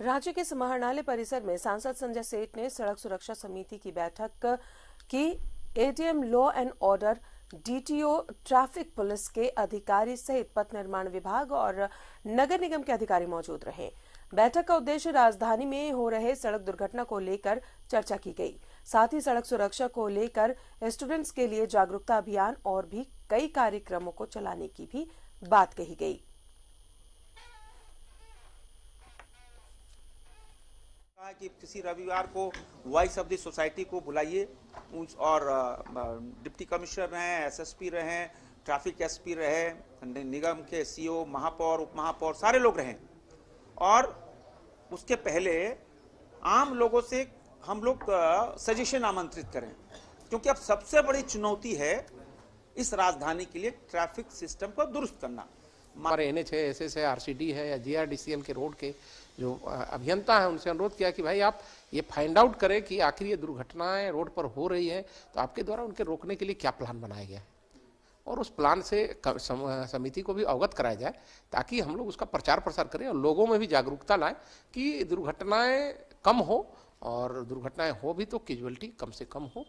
राज्य के समाहरणालय परिसर में सांसद संजय सेठ ने सड़क सुरक्षा समिति की बैठक की ADM law and order DTO traffic police के अधिकारी सहित पथ निर्माण विभाग और नगर निगम के अधिकारी मौजूद रहे बैठक का उद्देश्य राजधानी में हो रहे सड़क दुर्घटना को लेकर चर्चा की गई साथ ही सड़क सुरक्षा को लेकर स्टूडेंट्स के लिए जागरूकता अभियान और भी कई कार्यक्रमों को चलाने की भी बात कही गई है कि किसी रविवार को वॉइस ऑफ द सोसाइटी को बुलाइए और डिप्टी कमिश्नर रहें एसएसपी रहे ट्रैफिक एसपी रहे निगम के सीईओ महापौर उप महापौर सारे लोग रहे और उसके पहले आम लोगों से हम लोग सजेशन आमंत्रित करें क्योंकि अब सबसे बड़ी चुनौती है इस राजधानी के लिए ट्रैफिक सिस्टम को दुरुस्त करना हमारे एन एच है एस एस है आर सी डी है या G R D C L के रोड के जो अभियंता हैं उनसे अनुरोध किया कि भाई आप ये फाइंड आउट करें कि आखिर ये दुर्घटनाएं रोड पर हो रही है तो आपके द्वारा उनके रोकने के लिए क्या प्लान बनाया गया है और उस प्लान से समिति को भी अवगत कराया जाए ताकि हम लोग उसका प्रचार प्रसार करें और लोगों में भी जागरूकता लाएं कि दुर्घटनाएं कम हो और दुर्घटनाएं हो भी तो कैजुअलिटी कम से कम हो